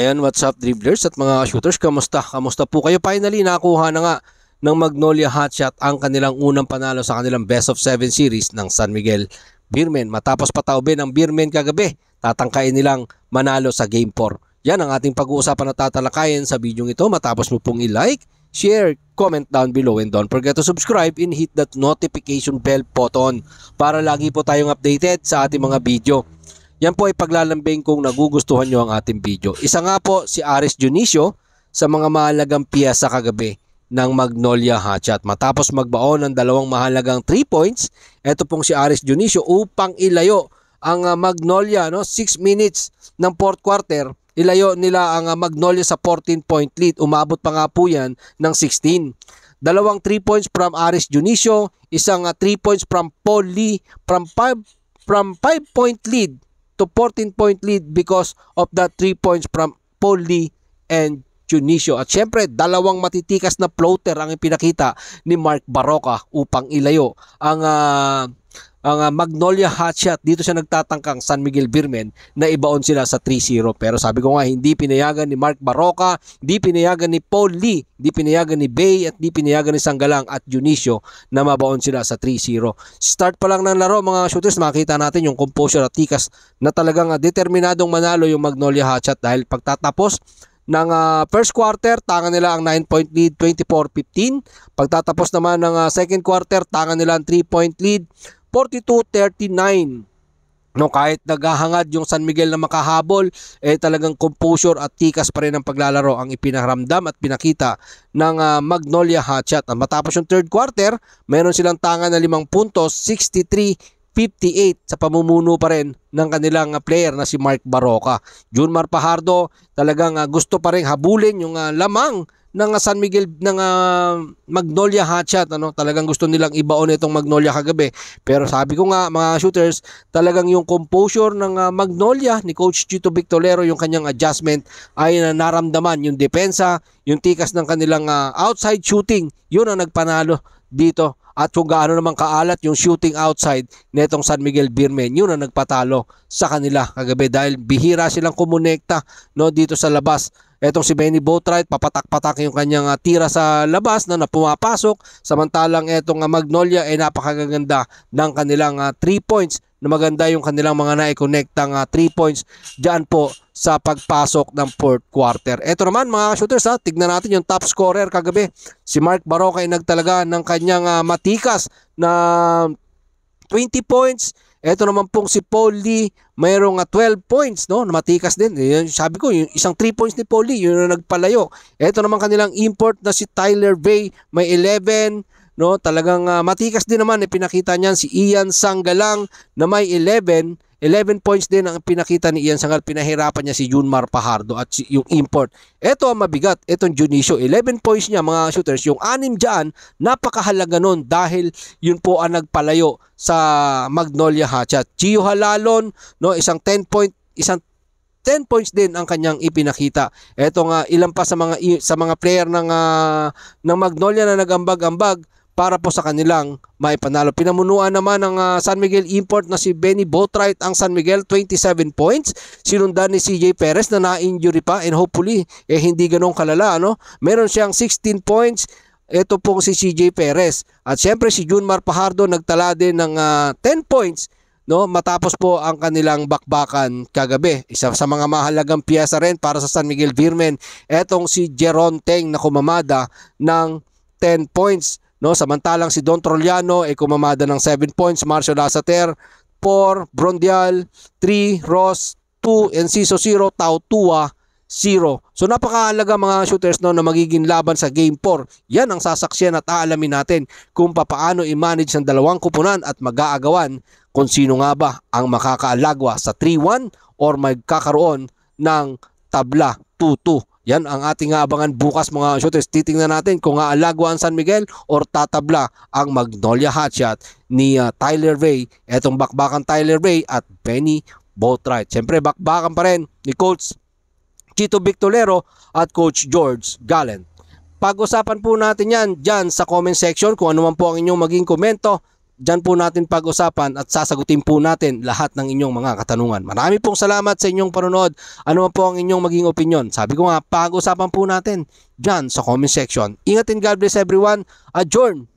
Ayan, what's up dribblers at mga shooters, kamusta? Kamusta po kayo? Finally, nakuha na nga ng Magnolia Hotshot ang kanilang unang panalo sa kanilang best of 7 series ng San Miguel Beermen. Matapos pataubin ng Beermen kagabi, tatangkain nilang manalo sa Game 4. Yan ang ating pag-uusapan na tatalakayin sa video ito. Matapos mo pong i-like, share, comment down below and don't forget to subscribe and hit that notification bell button para lagi po tayong updated sa ating mga video. Yan po ay paglalambing kung nagugustuhan nyo ang ating video. Isa nga po si Aris Dionisio sa mga mahalagang piyasa kagabi ng Magnolia Hatch. matapos magbaon ng dalawang mahalagang 3 points, ito pong si Aris Dionisio upang ilayo ang ah, Magnolia. 6 no? minutes ng fourth quarter, ilayo nila ang ah, Magnolia sa 14-point lead. Umabot pa nga po yan ng 16 dalawang 3 points from Aris Dionisio, isang 3 ah, points from Paul Lee, from 5 from 5 point lead to 14 point lead because of the 3 points from Paul Lee and Junicio. At syempre, dalawang matitikas na floater ang ipinakita ni Mark Baroka upang ilayo ang uh, ang ah, Magnolia Hotshot. Dito siya nagtatangkang San Miguel Birmen na ibaon sila sa 3-0. Pero sabi ko nga, hindi pinayagan ni Mark Baroka, hindi pinayagan ni Paul Lee, hindi pinayagan ni Bay at hindi pinayagan ni Sanggalang at Junicio na mabaon sila sa 3-0. Start pa lang ng laro mga shooters, makita natin yung composure at tikas na talagang ah, determinadong manalo yung Magnolia Hotshot dahil pagtatapos ng uh, first quarter, tanga nila ang 9-point lead 24-15. Pagtatapos naman ng uh, second quarter, tanga nila ang 3-point lead 42-39. No, kahit naghahangad yung San Miguel na makahabol, eh talagang composure at tikas pa rin ang paglalaro ang ipinaramdam at pinakita ng uh, Magnolia Hotshot. At matapos yung third quarter, meron silang tanga na 5 puntos, 63-58 sa pamumuno pa rin ng kanilang uh, player na si Mark Baroka. Junmar Pajardo talagang uh, gusto pa rin habulin yung uh, lamang ng San Miguel ng uh, Magnolia Hotshot ano talagang gusto nilang ibaon itong Magnolia kagabi pero sabi ko nga mga shooters talagang yung composure ng uh, Magnolia ni coach Chito Victorero yung kanyang adjustment ay uh, naramdaman yung depensa yung tikas ng kanilang uh, outside shooting yun ang nagpanalo dito at kung gaano naman kaalat yung shooting outside netong San Miguel Birmen yun ang nagpatalo sa kanila kagabi dahil bihira silang kumonekta no dito sa labas Etong si Benny Boatwright, papatak-patak yung kanyang uh, tira sa labas na napumapasok. Samantalang etong uh, Magnolia ay eh, napakaganda ng kanilang 3 uh, ah, points na maganda yung kanilang mga na-connectang 3 uh, points dyan po sa pagpasok ng fourth quarter. Ito naman mga shooters ha, tignan natin yung top scorer kagabi. Si Mark Baroka ay nagtalaga ng kanyang uh, matikas na 20 points ito naman pong si Paul Lee, mayroong 12 ah, points, no? Matikas din. Yan, sabi ko, yung isang 3 points ni Polly, yun na nagpalayo. Ito naman kanilang import na si Tyler Bay, may 11, no? Talagang uh, matikas din naman, ipinakita pinakita niyan si Ian Sanggalang na may 11 11 points din ang pinakita ni Ian Sangal. Pinahirapan niya si Junmar Pahardo at si, yung import. Ito ang mabigat. Itong Junicio. 11 points niya mga shooters. Yung anim dyan, napakahalaga nun dahil yun po ang nagpalayo sa Magnolia Hatchat. Gio Halalon, no, isang 10 point, isang 10 points din ang kanyang ipinakita. Ito nga ilan pa sa mga sa mga player ng uh, ng Magnolia na nagambag-ambag para po sa kanilang maipanalo. Pinamunuan naman ng uh, San Miguel import na si Benny Botright ang San Miguel 27 points. Sinundan ni CJ Perez na na-injury pa and hopefully eh, hindi ganoon kalala. Ano? Meron siyang 16 points. Ito po si CJ Perez. At siyempre si Junmar Pajardo nagtala din ng uh, ah, 10 points no matapos po ang kanilang bakbakan kagabi isa sa mga mahalagang piyesa rin para sa San Miguel Virmen etong si Jeron Teng na kumamada ng 10 points No, samantalang si Don Trolliano ay kumamada ng 7 points, Marcio Lasater 4, Brondial 3, Ross 2, Enciso 0, Tau Tua 0. So napakahalaga mga shooters no na magiging laban sa game 4. Yan ang sasaksihan at aalamin natin kung paano i-manage ng dalawang kupunan at mag-aagawan kung sino nga ba ang makakaalagwa sa 3-1 or magkakaroon ng tabla 2-2. Yan ang ating abangan bukas mga shooters. Titingnan natin kung aalagwa ang San Miguel or tatabla ang Magnolia Hotshot ni uh, Tyler Ray. Etong bakbakan Tyler Ray at Benny Boatwright. Siyempre bakbakan pa rin ni Coach Chito Victolero at Coach George Gallen. Pag-usapan po natin yan dyan sa comment section kung ano man po ang inyong maging komento Diyan po natin pag-usapan at sasagutin po natin lahat ng inyong mga katanungan. Marami pong salamat sa inyong panonood. Ano po ang inyong maging opinion? Sabi ko nga, pag-usapan po natin dyan sa comment section. Ingat and God bless everyone. Adjourn!